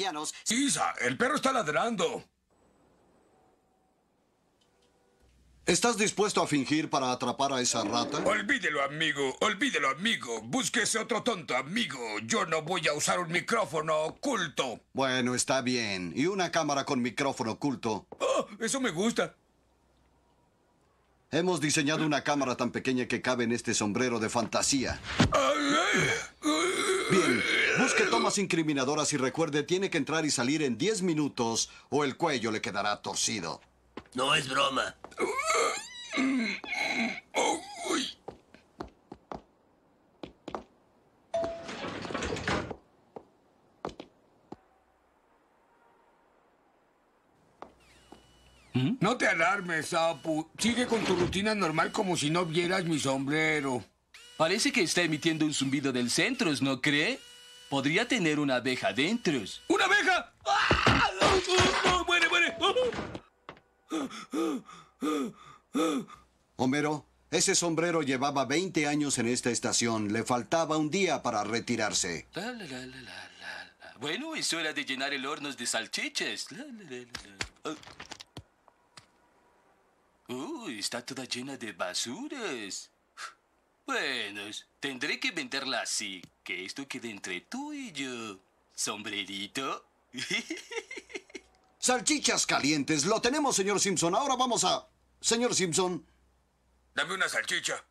Sisa, Isa, el perro está ladrando. ¿Estás dispuesto a fingir para atrapar a esa rata? Olvídelo, amigo. Olvídelo, amigo. Búsquese otro tonto, amigo. Yo no voy a usar un micrófono oculto. Bueno, está bien. Y una cámara con micrófono oculto. Oh, eso me gusta. Hemos diseñado una cámara tan pequeña que cabe en este sombrero de fantasía. Bien, es que tomas incriminadoras y recuerde, tiene que entrar y salir en 10 minutos o el cuello le quedará torcido. No es broma. ¿Mm? No te alarmes, Apu. Sigue con tu rutina normal como si no vieras mi sombrero. Parece que está emitiendo un zumbido del centro, ¿no cree? Podría tener una abeja adentro. ¡Una abeja! ¡Ah! muere muere! Homero, ese sombrero llevaba 20 años en esta estación. Le faltaba un día para retirarse. bueno, es hora de llenar el horno de salchiches. está toda llena de basuras. Bueno, tendré que venderla así que esto quede entre tú y yo. ¿Sombrerito? Salchichas calientes. Lo tenemos, señor Simpson. Ahora vamos a... Señor Simpson. Dame una salchicha.